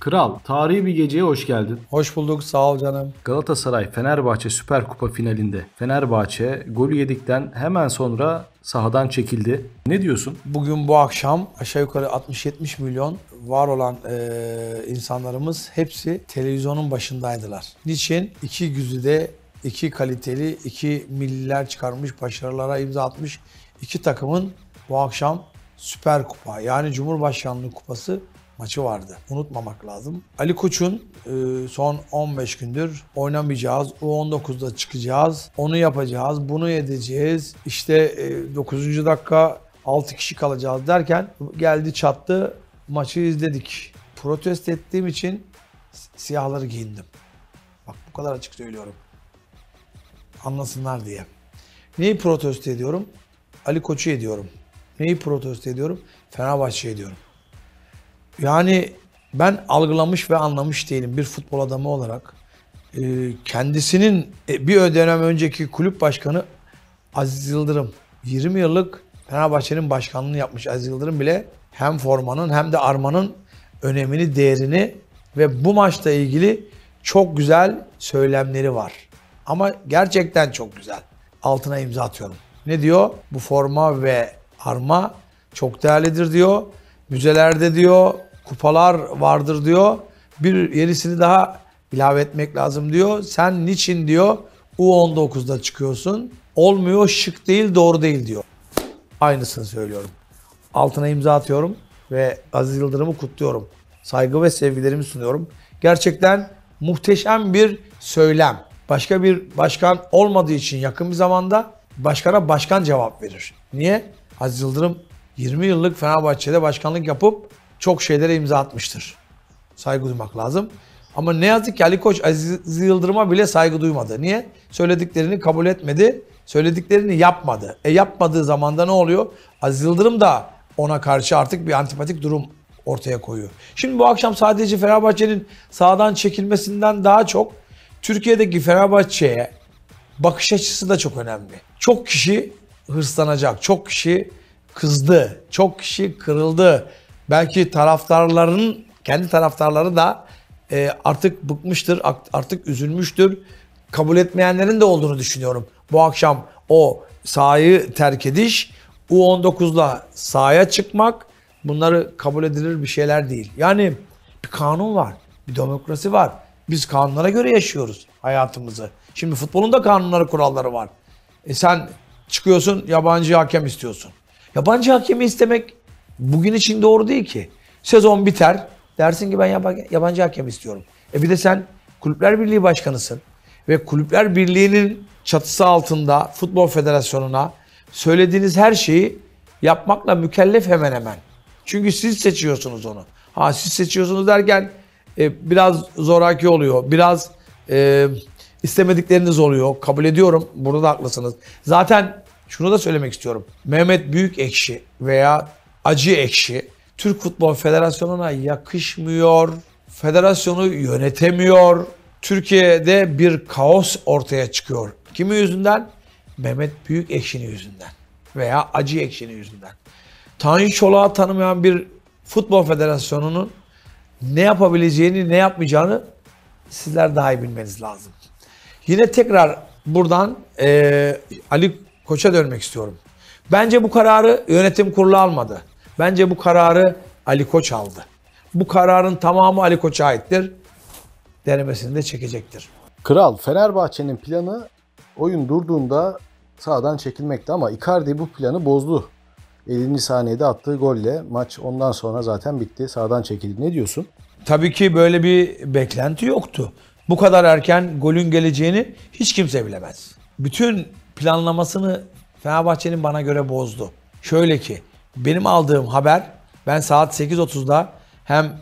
Kral, tarihi bir geceye hoş geldin. Hoş bulduk, sağ ol canım. Galatasaray Fenerbahçe Süper Kupa finalinde Fenerbahçe golü yedikten hemen sonra sahadan çekildi. Ne diyorsun? Bugün bu akşam aşağı yukarı 60-70 milyon var olan e, insanlarımız hepsi televizyonun başındaydılar. Niçin? İki güzide iki kaliteli, iki milliler çıkarmış, başarılara imza atmış iki takımın bu akşam Süper Kupa yani Cumhurbaşkanlığı Kupası maçı vardı. Unutmamak lazım. Ali Koç'un e, son 15 gündür oynamayacağız, U19'da çıkacağız, onu yapacağız, bunu edeceğiz. İşte e, 9. dakika 6 kişi kalacağız derken geldi çattı maçı izledik. Protest ettiğim için siyahları giyindim. Bak bu kadar açık söylüyorum. Anlasınlar diye. Neyi protest ediyorum? Ali Koç'u ediyorum. Neyi protest ediyorum? Fenerbahçe ediyorum. Yani ben algılamış ve anlamış değilim bir futbol adamı olarak. E, kendisinin e, bir dönem önceki kulüp başkanı Aziz Yıldırım 20 yıllık Fenerbahçe'nin başkanlığını yapmış Aziz Yıldırım bile hem formanın hem de armanın önemini, değerini ve bu maçla ilgili çok güzel söylemleri var. Ama gerçekten çok güzel. Altına imza atıyorum. Ne diyor? Bu forma ve arma çok değerlidir diyor. Müzelerde diyor, kupalar vardır diyor. Bir yerisini daha ilave etmek lazım diyor. Sen niçin diyor U19'da çıkıyorsun. Olmuyor şık değil doğru değil diyor. Aynısını söylüyorum. Altına imza atıyorum ve Aziz Yıldırım'ı kutluyorum. Saygı ve sevgilerimi sunuyorum. Gerçekten muhteşem bir söylem. Başka bir başkan olmadığı için yakın bir zamanda başkana başkan cevap verir. Niye? Aziz Yıldırım 20 yıllık Fenerbahçe'de başkanlık yapıp çok şeylere imza atmıştır. Saygı duymak lazım. Ama ne yazık ki Ali Koç Aziz Yıldırım'a bile saygı duymadı. Niye? Söylediklerini kabul etmedi. Söylediklerini yapmadı. E yapmadığı zaman da ne oluyor? Aziz Yıldırım da ona karşı artık bir antipatik durum ortaya koyuyor. Şimdi bu akşam sadece Fenerbahçe'nin sağdan çekilmesinden daha çok Türkiye'deki Fenerbahçe'ye bakış açısı da çok önemli. Çok kişi hırslanacak, çok kişi kızdı, çok kişi kırıldı. Belki taraftarların kendi taraftarları da e, artık bıkmıştır, artık üzülmüştür. Kabul etmeyenlerin de olduğunu düşünüyorum. Bu akşam o sahayı terk ediş, U19'la sahaya çıkmak bunları kabul edilir bir şeyler değil. Yani bir kanun var, bir demokrasi var. Biz kanunlara göre yaşıyoruz hayatımızı. Şimdi futbolun da kanunları, kuralları var. E sen çıkıyorsun yabancı hakem istiyorsun. Yabancı hakemi istemek Bugün için doğru değil ki. Sezon biter. Dersin ki ben yabancı hakem istiyorum. E bir de sen Kulüpler Birliği Başkanısın. Ve Kulüpler Birliği'nin çatısı altında Futbol Federasyonu'na söylediğiniz her şeyi yapmakla mükellef hemen hemen. Çünkü siz seçiyorsunuz onu. Ha siz seçiyorsunuz derken e, biraz zoraki oluyor. Biraz e, istemedikleriniz oluyor. Kabul ediyorum. Burada da haklısınız. Zaten şunu da söylemek istiyorum. Mehmet büyük ekşi veya acı ekşi. Türk Futbol Federasyonu'na yakışmıyor. Federasyonu yönetemiyor. Türkiye'de bir kaos ortaya çıkıyor. Kimi yüzünden? Mehmet Büyük Ekşi'nin yüzünden veya Acı Ekşi'nin yüzünden. Tanju Çolak'ı tanımayan bir futbol federasyonunun ne yapabileceğini, ne yapmayacağını sizler daha iyi bilmeniz lazım. Yine tekrar buradan e, Ali Koç'a dönmek istiyorum. Bence bu kararı yönetim kurulu almadı. Bence bu kararı Ali Koç aldı. Bu kararın tamamı Ali Koç'a aittir. Denemesini de çekecektir. Kral Fenerbahçe'nin planı oyun durduğunda sağdan çekilmekti ama Icardi bu planı bozdu. 50. saniyede attığı golle maç ondan sonra zaten bitti. Sağdan çekildi. Ne diyorsun? Tabii ki böyle bir beklenti yoktu. Bu kadar erken golün geleceğini hiç kimse bilemez. Bütün planlamasını Fenerbahçe'nin bana göre bozdu. Şöyle ki benim aldığım haber ben saat 8.30'da hem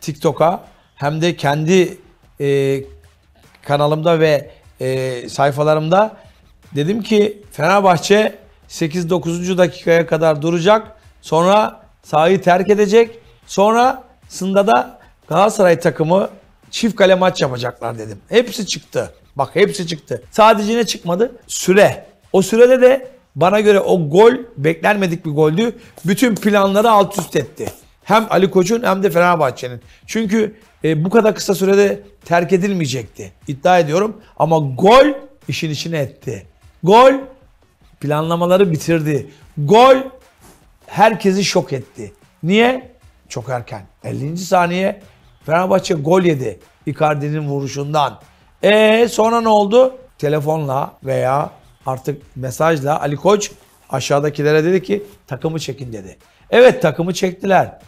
TikTok'a hem de kendi e, kanalımda ve e, sayfalarımda dedim ki Fenerbahçe 8-9. dakikaya kadar duracak. Sonra sahayı terk edecek. Sonra sında da Galatasaray takımı çift kale maç yapacaklar dedim. Hepsi çıktı. Bak hepsi çıktı. Sadece ne çıkmadı? Süre. O sürede de bana göre o gol beklenmedik bir goldü. Bütün planları alt üst etti. Hem Ali Koç'un hem de Fenerbahçe'nin. Çünkü e, bu kadar kısa sürede terk edilmeyecekti. İddia ediyorum. Ama gol işin içine etti. Gol planlamaları bitirdi. Gol herkesi şok etti. Niye? Çok erken. 50. saniye Fenerbahçe gol yedi. Icardi'nin vuruşundan. E sonra ne oldu? Telefonla veya artık mesajla Ali Koç aşağıdakilere dedi ki takımı çekin dedi. Evet takımı çektiler.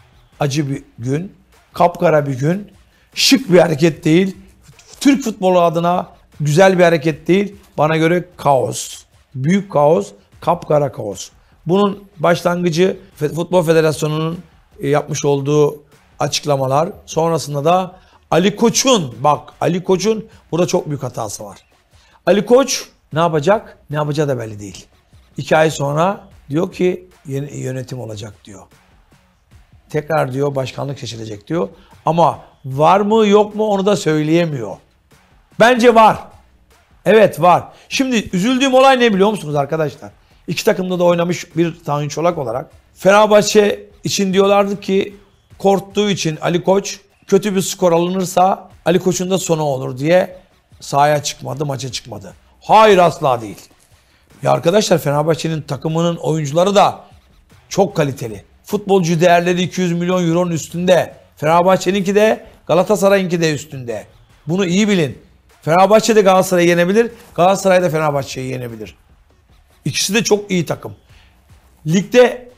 Acı bir gün, kapkara bir gün, şık bir hareket değil. Türk futbolu adına güzel bir hareket değil. Bana göre kaos. Büyük kaos, kapkara kaos. Bunun başlangıcı Futbol Federasyonu'nun e, yapmış olduğu açıklamalar. Sonrasında da Ali Koç'un bak Ali Koç'un burada çok büyük hatası var. Ali Koç ne yapacak? Ne yapacağı da belli değil. İki ay sonra diyor ki yeni yönetim olacak diyor. Tekrar diyor başkanlık seçilecek diyor. Ama var mı yok mu onu da söyleyemiyor. Bence var. Evet var. Şimdi üzüldüğüm olay ne biliyor musunuz arkadaşlar? İki takımda da oynamış bir Tanju Çolak olarak. Fenerbahçe için diyorlardı ki korktuğu için Ali Koç kötü bir skor alınırsa Ali Koç'un da sonu olur diye sahaya çıkmadı, maça çıkmadı. Hayır asla değil. Ya arkadaşlar Fenerbahçe'nin takımının oyuncuları da çok kaliteli. Futbolcu değerleri 200 milyon euronun üstünde. Fenerbahçe'ninki de Galatasaray'ınki de üstünde. Bunu iyi bilin. Fenerbahçe de Galatasaray'ı yenebilir. Galatasaray da Fenerbahçe'yi yenebilir. İkisi de çok iyi takım. Ligde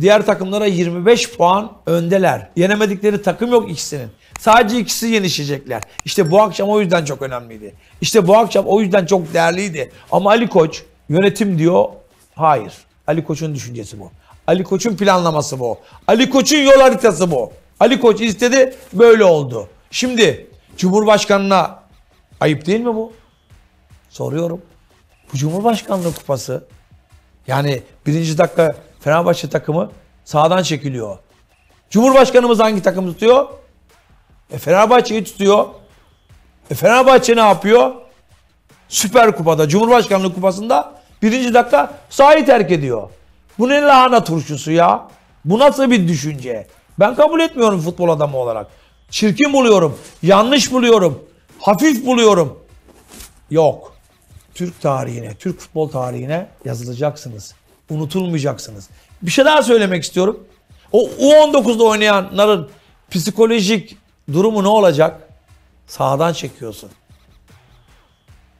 diğer takımlara 25 puan öndeler. Yenemedikleri takım yok ikisinin. Sadece ikisi yenişecekler. İşte bu akşam o yüzden çok önemliydi. İşte bu akşam o yüzden çok değerliydi. Ama Ali Koç yönetim diyor. Hayır. Ali Koç'un düşüncesi bu. Ali Koç'un planlaması bu. Ali Koç'un yol haritası bu. Ali Koç istedi böyle oldu. Şimdi Cumhurbaşkanına ayıp değil mi bu? Soruyorum. Bu Cumhurbaşkanlığı kupası. Yani birinci dakika Fenerbahçe takımı sağdan çekiliyor. Cumhurbaşkanımız hangi takım tutuyor? E Fenerbahçe'yi tutuyor. E Fenerbahçe ne yapıyor? Süper Kupa'da, Cumhurbaşkanlığı Kupası'nda birinci dakika sahayı terk ediyor. Bu ne lahana turşusu ya? Bu nasıl bir düşünce? Ben kabul etmiyorum futbol adamı olarak. Çirkin buluyorum, yanlış buluyorum, hafif buluyorum. Yok. Türk tarihine, Türk futbol tarihine yazılacaksınız. Unutulmayacaksınız. Bir şey daha söylemek istiyorum. O U19'da oynayanların psikolojik durumu ne olacak? Sağdan çekiyorsun.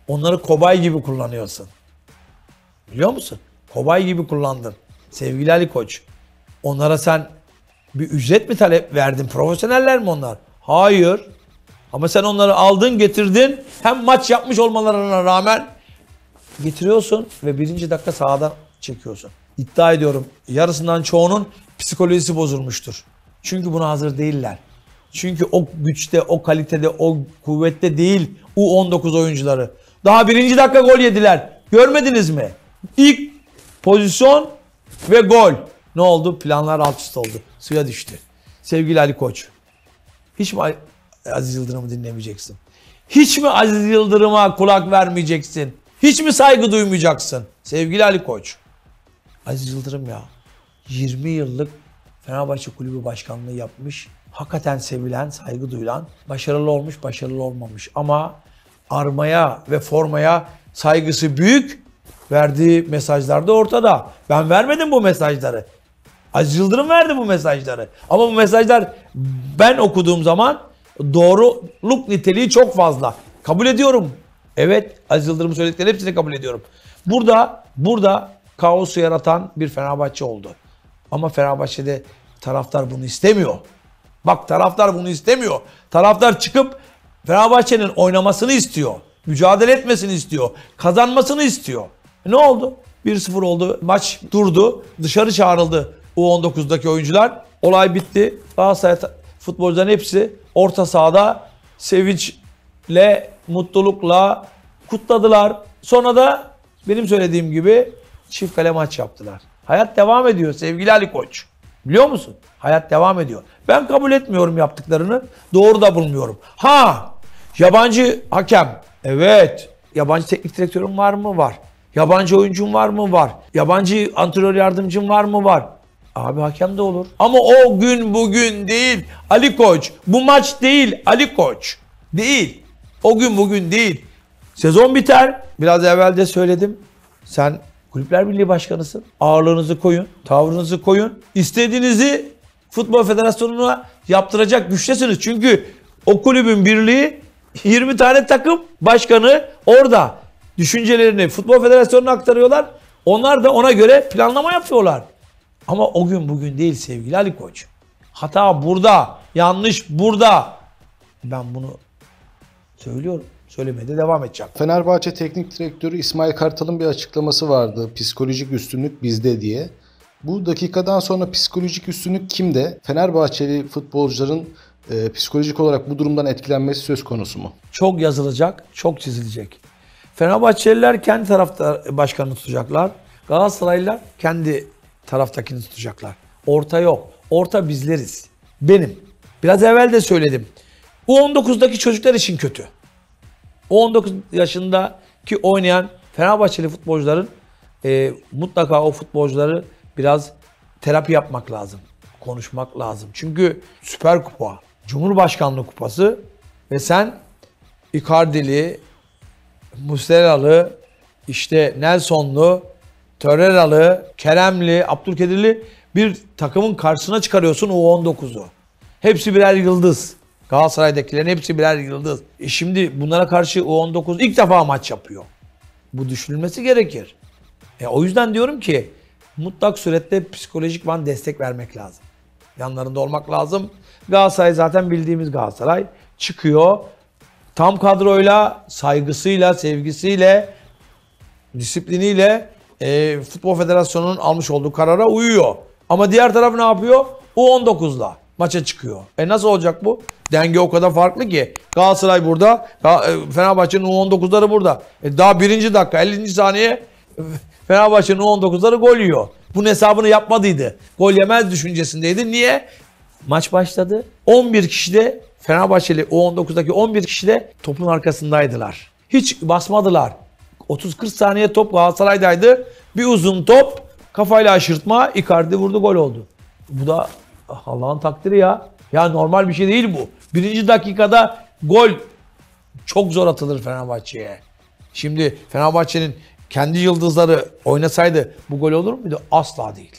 Onları kobay gibi kullanıyorsun. Biliyor musun? Kobay gibi kullandın. Sevgili Ali Koç. Onlara sen bir ücret mi talep verdin? Profesyoneller mi onlar? Hayır. Ama sen onları aldın getirdin. Hem maç yapmış olmalarına rağmen getiriyorsun ve birinci dakika sağdan çekiyorsun. İddia ediyorum yarısından çoğunun psikolojisi bozulmuştur. Çünkü buna hazır değiller. Çünkü o güçte, o kalitede, o kuvvette değil U19 oyuncuları. Daha birinci dakika gol yediler. Görmediniz mi? İlk pozisyon ve gol. Ne oldu? Planlar alt üst oldu. Suya düştü. Sevgili Ali Koç. Hiç mi Aziz Yıldırım'ı dinlemeyeceksin? Hiç mi Aziz Yıldırım'a kulak vermeyeceksin? Hiç mi saygı duymayacaksın? Sevgili Ali Koç. Aziz Yıldırım ya. 20 yıllık Fenerbahçe Kulübü Başkanlığı yapmış. Hakikaten sevilen, saygı duyulan, başarılı olmuş, başarılı olmamış. Ama armaya ve formaya saygısı büyük. Verdiği mesajlar da ortada. Ben vermedim bu mesajları. Aziz Yıldırım verdi bu mesajları. Ama bu mesajlar ben okuduğum zaman doğruluk niteliği çok fazla. Kabul ediyorum. Evet Aziz Yıldırım'ın söyledikleri hepsini kabul ediyorum. Burada burada kaosu yaratan bir Fenerbahçe oldu. Ama Fenerbahçe'de taraftar bunu istemiyor. Bak taraftar bunu istemiyor. Taraftar çıkıp Fenerbahçe'nin oynamasını istiyor. Mücadele etmesini istiyor. Kazanmasını istiyor. E ne oldu? 1-0 oldu. Maç durdu. Dışarı çağrıldı U19'daki oyuncular. Olay bitti. Galatasaray futbolcuların hepsi orta sahada sevinçle, mutlulukla kutladılar. Sonra da benim söylediğim gibi çift kale maç yaptılar. Hayat devam ediyor sevgili Ali Koç. Biliyor musun? Hayat devam ediyor. Ben kabul etmiyorum yaptıklarını. Doğru da bulmuyorum. Ha! Yabancı hakem. Evet. Yabancı teknik direktörün var mı? Var. Yabancı oyuncun var mı? Var. Yabancı antrenör yardımcın var mı? Var. Abi hakem de olur. Ama o gün bugün değil. Ali Koç. Bu maç değil Ali Koç. Değil. O gün bugün değil. Sezon biter. Biraz evvel de söyledim. Sen Kulüpler Birliği Başkanısın. Ağırlığınızı koyun, tavrınızı koyun. İstediğinizi Futbol Federasyonu'na yaptıracak güçtesiniz. Çünkü o kulübün birliği 20 tane takım başkanı orada düşüncelerini Futbol Federasyonu'na aktarıyorlar. Onlar da ona göre planlama yapıyorlar. Ama o gün bugün değil sevgili Ali Koç. Hata burada, yanlış burada. Ben bunu söylüyorum söylemeye de devam edeceğim. Fenerbahçe Teknik Direktörü İsmail Kartal'ın bir açıklaması vardı. Psikolojik üstünlük bizde diye. Bu dakikadan sonra psikolojik üstünlük kimde? Fenerbahçeli futbolcuların e, psikolojik olarak bu durumdan etkilenmesi söz konusu mu? Çok yazılacak, çok çizilecek. Fenerbahçeliler kendi tarafta e, başkanını tutacaklar. Galatasaraylılar kendi taraftakini tutacaklar. Orta yok. Orta bizleriz. Benim. Biraz evvel de söyledim. Bu 19daki çocuklar için kötü. 19 yaşındaki oynayan Fenerbahçeli futbolcuların e, mutlaka o futbolcuları biraz terapi yapmak lazım. Konuşmak lazım. Çünkü Süper Kupa, Cumhurbaşkanlığı Kupası ve sen Icardi'li, Muslera'lı, işte Nelson'lu, Töreralı, Kerem'li, Abdülkadir'li bir takımın karşısına çıkarıyorsun U19'u. Hepsi birer yıldız. Galatasaray'dakilerin hepsi birer yıldız. E şimdi bunlara karşı o 19 ilk defa maç yapıyor. Bu düşünülmesi gerekir. E o yüzden diyorum ki mutlak surette psikolojik van destek vermek lazım. Yanlarında olmak lazım. Galatasaray zaten bildiğimiz Galatasaray çıkıyor. Tam kadroyla, saygısıyla, sevgisiyle, disipliniyle e, Futbol Federasyonu'nun almış olduğu karara uyuyor. Ama diğer taraf ne yapıyor? U19'la maça çıkıyor. E nasıl olacak bu? Denge o kadar farklı ki. Galatasaray burada, e, Fenerbahçe'nin U19'ları burada. E daha birinci dakika, 50. saniye e, Fenerbahçe'nin U19'ları gol yiyor. Bunun hesabını yapmadıydı. Gol yemez düşüncesindeydi. Niye? Maç başladı. 11 kişi de Fenerbahçeli U19'daki 11 kişi de topun arkasındaydılar. Hiç basmadılar. 30-40 saniye top Galatasaray'daydı. Bir uzun top kafayla aşırtma Icardi vurdu gol oldu. Bu da Allah'ın takdiri ya. Ya normal bir şey değil bu. Birinci dakikada gol çok zor atılır Fenerbahçe'ye. Şimdi Fenerbahçe'nin kendi yıldızları oynasaydı bu gol olur muydu? Asla değil.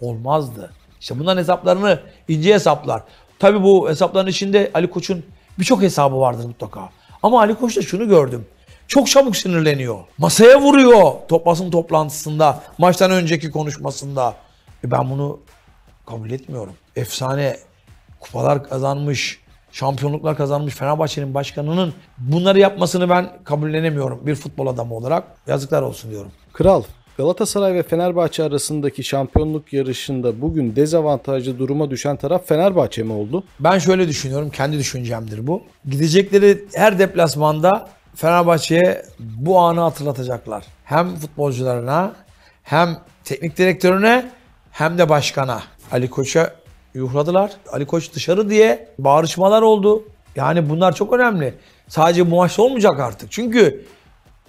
Olmazdı. İşte bunların hesaplarını ince hesaplar. Tabii bu hesapların içinde Ali Koç'un birçok hesabı vardır mutlaka. Ama Ali Koç'ta şunu gördüm. Çok çabuk sinirleniyor. Masaya vuruyor top basın toplantısında, maçtan önceki konuşmasında. E ben bunu Kabul etmiyorum. Efsane kupalar kazanmış, şampiyonluklar kazanmış Fenerbahçe'nin başkanının bunları yapmasını ben kabullenemiyorum bir futbol adamı olarak. Yazıklar olsun diyorum. Kral, Galatasaray ve Fenerbahçe arasındaki şampiyonluk yarışında bugün dezavantajlı duruma düşen taraf Fenerbahçe mi oldu? Ben şöyle düşünüyorum, kendi düşüncemdir bu. Gidecekleri her deplasmanda Fenerbahçe'ye bu anı hatırlatacaklar. Hem futbolcularına, hem teknik direktörüne, hem de başkana. Ali Koç'a yuhladılar. Ali Koç dışarı diye bağırışmalar oldu. Yani bunlar çok önemli. Sadece bu maçta olmayacak artık. Çünkü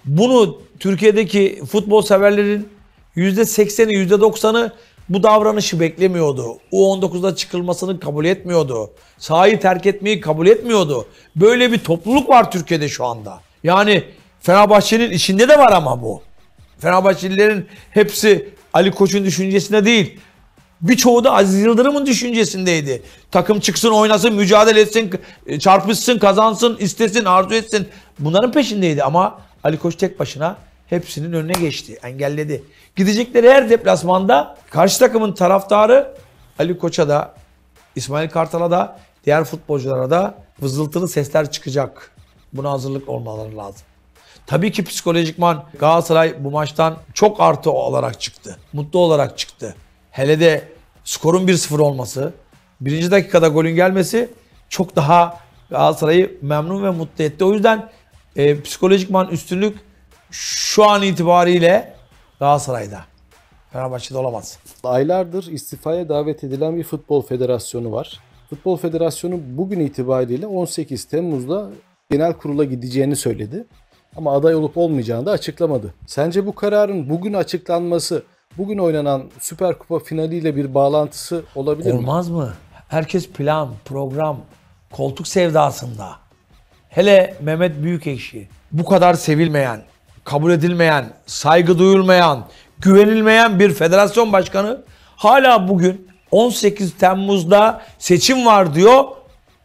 bunu Türkiye'deki futbol severlerin %80'i %90'ı bu davranışı beklemiyordu. U19'da çıkılmasını kabul etmiyordu. Sahayı terk etmeyi kabul etmiyordu. Böyle bir topluluk var Türkiye'de şu anda. Yani Fenerbahçe'nin içinde de var ama bu. Fenerbahçelilerin hepsi Ali Koç'un düşüncesine değil. Birçoğu da Aziz Yıldırım'ın düşüncesindeydi. Takım çıksın oynasın, mücadele etsin, e, çarpışsın, kazansın, istesin, arzu etsin. Bunların peşindeydi ama Ali Koç tek başına hepsinin önüne geçti, engelledi. Gidecekleri her deplasmanda karşı takımın taraftarı Ali Koç'a da, İsmail Kartal'a da, diğer futbolculara da vızıltılı sesler çıkacak. Buna hazırlık olmaları lazım. Tabii ki psikolojikman Galatasaray bu maçtan çok artı olarak çıktı. Mutlu olarak çıktı hele de skorun 1-0 olması, birinci dakikada golün gelmesi çok daha Galatasaray'ı memnun ve mutlu etti. O yüzden e, psikolojikman üstünlük şu an itibariyle Galatasaray'da. Fenerbahçe'de olamaz. Aylardır istifaya davet edilen bir futbol federasyonu var. Futbol Federasyonu bugün itibariyle 18 Temmuz'da genel kurula gideceğini söyledi. Ama aday olup olmayacağını da açıklamadı. Sence bu kararın bugün açıklanması bugün oynanan Süper Kupa finaliyle bir bağlantısı olabilir Olmaz mi? Olmaz mı? Herkes plan, program, koltuk sevdasında. Hele Mehmet Büyükekşi bu kadar sevilmeyen, kabul edilmeyen, saygı duyulmayan, güvenilmeyen bir federasyon başkanı hala bugün 18 Temmuz'da seçim var diyor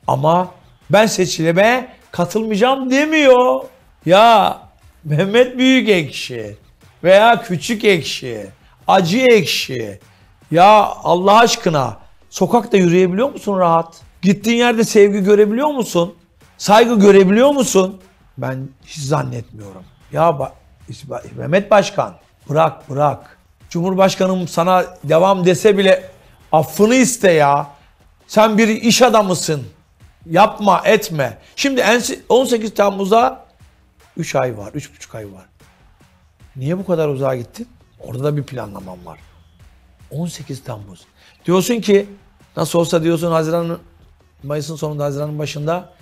ama ben seçilime katılmayacağım demiyor. Ya Mehmet Büyükekşi veya küçük ekşi acı ekşi. Ya Allah aşkına sokakta yürüyebiliyor musun rahat? Gittiğin yerde sevgi görebiliyor musun? Saygı görebiliyor musun? Ben hiç zannetmiyorum. Ya bak Mehmet Başkan bırak bırak. Cumhurbaşkanım sana devam dese bile affını iste ya. Sen bir iş adamısın. Yapma etme. Şimdi 18 Temmuz'a 3 ay var, 3,5 ay var. Niye bu kadar uzağa gittin? Orada da bir planlamam var. 18 Temmuz. Diyorsun ki nasıl olsa diyorsun Haziran Mayıs'ın sonunda Haziran'ın başında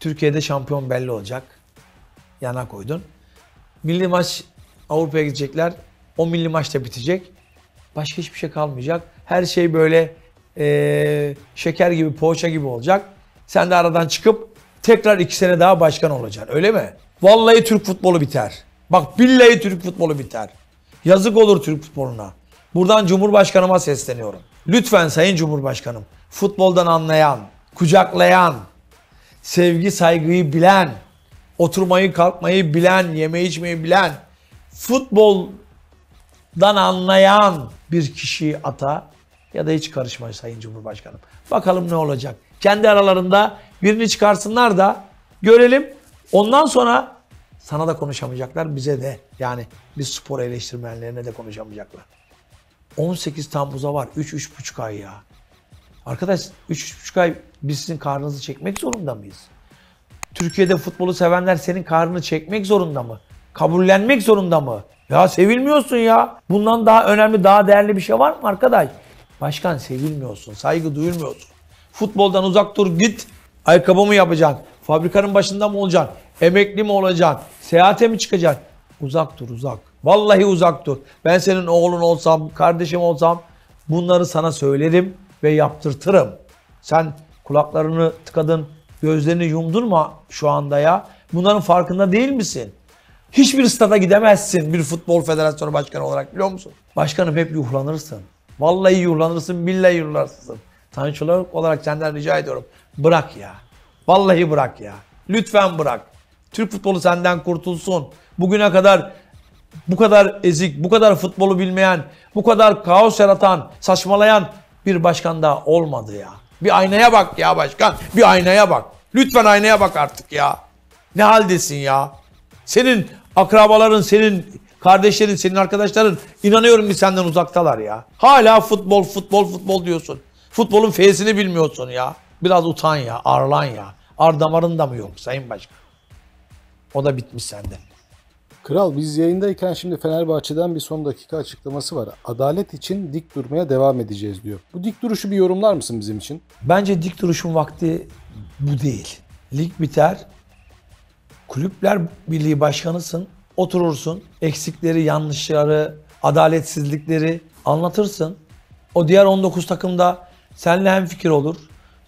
Türkiye'de şampiyon belli olacak. Yana koydun. Milli maç Avrupa'ya gidecekler. O milli maç da bitecek. Başka hiçbir şey kalmayacak. Her şey böyle ee, şeker gibi, poğaça gibi olacak. Sen de aradan çıkıp tekrar iki sene daha başkan olacaksın. Öyle mi? Vallahi Türk futbolu biter. Bak billahi Türk futbolu biter. Yazık olur Türk futboluna. Buradan Cumhurbaşkanıma sesleniyorum. Lütfen Sayın Cumhurbaşkanım, futboldan anlayan, kucaklayan, sevgi saygıyı bilen, oturmayı kalkmayı bilen, yeme içmeyi bilen, futboldan anlayan bir kişiyi ata ya da hiç karışmayın Sayın Cumhurbaşkanım. Bakalım ne olacak. Kendi aralarında birini çıkarsınlar da görelim. Ondan sonra sana da konuşamayacaklar, bize de. Yani biz spor eleştirmenlerine de konuşamayacaklar. 18 Temmuz'a var. 3-3,5 ay ya. Arkadaş 3-3,5 ay biz sizin karnınızı çekmek zorunda mıyız? Türkiye'de futbolu sevenler senin karnını çekmek zorunda mı? Kabullenmek zorunda mı? Ya sevilmiyorsun ya. Bundan daha önemli, daha değerli bir şey var mı arkadaş? Başkan sevilmiyorsun, saygı duyulmuyorsun. Futboldan uzak dur, git. Ayakkabı mı yapacaksın? Fabrikanın başında mı olacaksın? Emekli mi olacaksın? Seyahate mi çıkacaksın? Uzak dur uzak. Vallahi uzak dur. Ben senin oğlun olsam, kardeşim olsam bunları sana söylerim ve yaptırtırım. Sen kulaklarını tıkadın, gözlerini yumdun mu şu anda ya? Bunların farkında değil misin? Hiçbir stada gidemezsin bir futbol federasyonu başkanı olarak biliyor musun? Başkanım hep yuhlanırsın. Vallahi yuhlanırsın, billahi yuhlanırsın. Tanışçılar olarak senden rica ediyorum. Bırak ya. Vallahi bırak ya. Lütfen bırak. Türk futbolu senden kurtulsun. Bugüne kadar bu kadar ezik, bu kadar futbolu bilmeyen, bu kadar kaos yaratan, saçmalayan bir başkan daha olmadı ya. Bir aynaya bak ya başkan. Bir aynaya bak. Lütfen aynaya bak artık ya. Ne haldesin ya? Senin akrabaların, senin kardeşlerin, senin arkadaşların inanıyorum ki senden uzaktalar ya. Hala futbol, futbol, futbol diyorsun. Futbolun feyzini bilmiyorsun ya. Biraz utan ya, arlan ya. Ar damarında mı yok Sayın Başkan? O da bitmiş sende. Kral biz yayındayken şimdi Fenerbahçe'den bir son dakika açıklaması var. Adalet için dik durmaya devam edeceğiz diyor. Bu dik duruşu bir yorumlar mısın bizim için? Bence dik duruşun vakti bu değil. Lig biter. Kulüpler Birliği Başkanısın. Oturursun. Eksikleri, yanlışları, adaletsizlikleri anlatırsın. O diğer 19 takımda seninle hemfikir olur.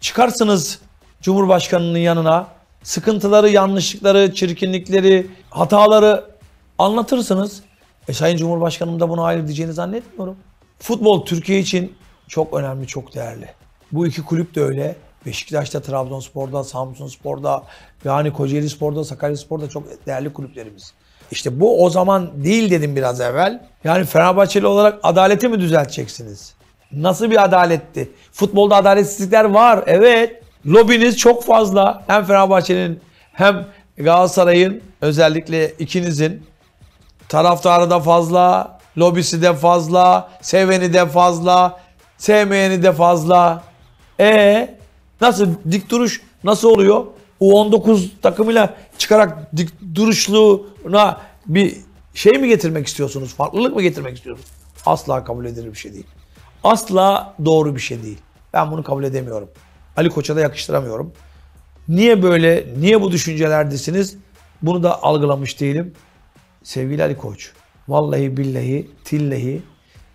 Çıkarsınız Cumhurbaşkanının yanına sıkıntıları, yanlışlıkları, çirkinlikleri, hataları anlatırsınız. E Sayın Cumhurbaşkanım da bunu hayır diyeceğini zannetmiyorum. Futbol Türkiye için çok önemli, çok değerli. Bu iki kulüp de öyle. Beşiktaş'ta, Trabzonspor'da, Samsunspor'da, yani Kocaelispor'da, Sakaryaspor'da çok değerli kulüplerimiz. İşte bu o zaman değil dedim biraz evvel. Yani Fenerbahçeli olarak adaleti mi düzelteceksiniz? Nasıl bir adaletti? Futbolda adaletsizlikler var, evet. Lobiniz çok fazla. Hem Fenerbahçe'nin hem Galatasaray'ın özellikle ikinizin taraftarı da fazla, lobisi de fazla, seveni de fazla, sevmeyeni de fazla. E nasıl dik duruş nasıl oluyor? U19 takımıyla çıkarak dik duruşluğuna bir şey mi getirmek istiyorsunuz? Farklılık mı getirmek istiyorsunuz? Asla kabul edilir bir şey değil. Asla doğru bir şey değil. Ben bunu kabul edemiyorum. Ali Koç'a da yakıştıramıyorum. Niye böyle, niye bu düşüncelerdesiniz? Bunu da algılamış değilim. Sevgili Ali Koç, vallahi billahi, tillahi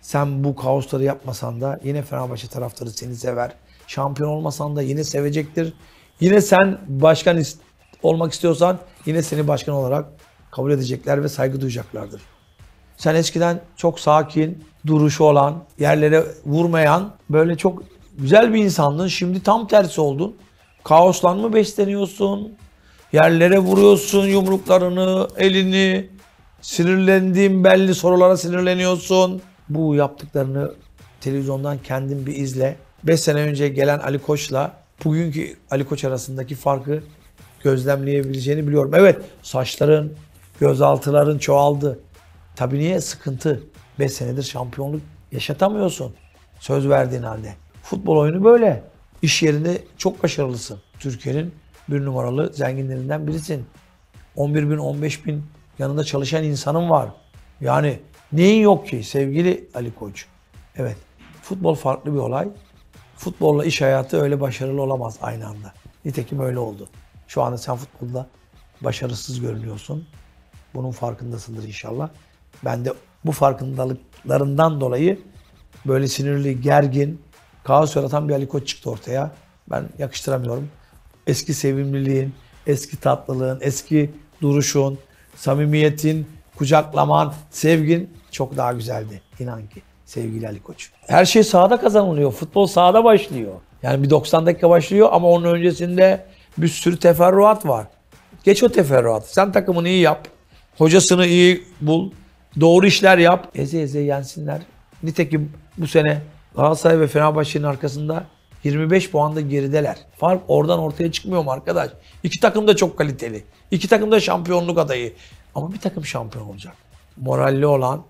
sen bu kaosları yapmasan da yine Fenerbahçe taraftarı seni sever. Şampiyon olmasan da yine sevecektir. Yine sen başkan ist olmak istiyorsan yine seni başkan olarak kabul edecekler ve saygı duyacaklardır. Sen eskiden çok sakin, duruşu olan, yerlere vurmayan, böyle çok güzel bir insandın. Şimdi tam tersi oldun. Kaoslan mı besleniyorsun? Yerlere vuruyorsun yumruklarını, elini. Sinirlendiğin belli sorulara sinirleniyorsun. Bu yaptıklarını televizyondan kendin bir izle. 5 sene önce gelen Ali Koç'la bugünkü Ali Koç arasındaki farkı gözlemleyebileceğini biliyorum. Evet saçların, gözaltıların çoğaldı. Tabii niye? Sıkıntı. 5 senedir şampiyonluk yaşatamıyorsun. Söz verdiğin halde. Futbol oyunu böyle. İş yerinde çok başarılısın. Türkiye'nin bir numaralı zenginlerinden birisin. 11 bin, 15 bin yanında çalışan insanın var. Yani neyin yok ki sevgili Ali Koç? Evet, futbol farklı bir olay. Futbolla iş hayatı öyle başarılı olamaz aynı anda. Nitekim öyle oldu. Şu anda sen futbolda başarısız görünüyorsun. Bunun farkındasındır inşallah. Ben de bu farkındalıklarından dolayı böyle sinirli, gergin, kaos yaratan bir Ali Koç çıktı ortaya. Ben yakıştıramıyorum. Eski sevimliliğin, eski tatlılığın, eski duruşun, samimiyetin, kucaklaman, sevgin çok daha güzeldi. İnan ki sevgili Ali Koç. Her şey sahada kazanılıyor. Futbol sahada başlıyor. Yani bir 90 dakika başlıyor ama onun öncesinde bir sürü teferruat var. Geç o teferruat. Sen takımını iyi yap. Hocasını iyi bul. Doğru işler yap. Eze eze yensinler. Nitekim bu sene Galatasaray ve Fenerbahçe'nin arkasında 25 puanda gerideler. Fark oradan ortaya çıkmıyor mu arkadaş? İki takım da çok kaliteli. İki takım da şampiyonluk adayı. Ama bir takım şampiyon olacak. Moralli olan,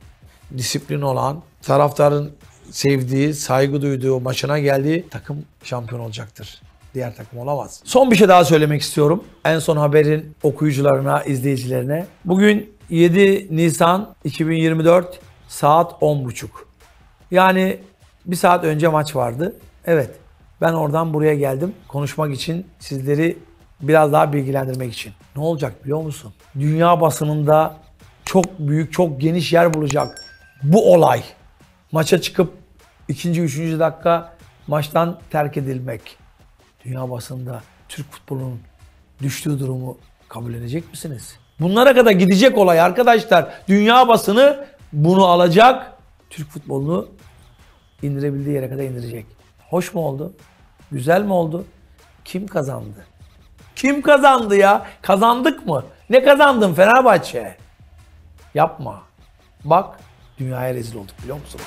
disiplin olan, taraftarın sevdiği, saygı duyduğu, maçına geldiği takım şampiyon olacaktır. Diğer takım olamaz. Son bir şey daha söylemek istiyorum. En son haberin okuyucularına, izleyicilerine. Bugün 7 Nisan 2024 saat 10.30. Yani bir saat önce maç vardı. Evet. Ben oradan buraya geldim konuşmak için, sizleri biraz daha bilgilendirmek için. Ne olacak biliyor musun? Dünya basınında çok büyük, çok geniş yer bulacak bu olay. Maça çıkıp ikinci, üçüncü dakika maçtan terk edilmek. Dünya basında Türk futbolunun düştüğü durumu kabullenecek misiniz? Bunlara kadar gidecek olay arkadaşlar. Dünya basını bunu alacak. Türk futbolunu indirebildiği yere kadar indirecek. Hoş mu oldu? Güzel mi oldu? Kim kazandı? Kim kazandı ya? Kazandık mı? Ne kazandın Fenerbahçe? Yapma. Bak dünyaya rezil olduk biliyor musun?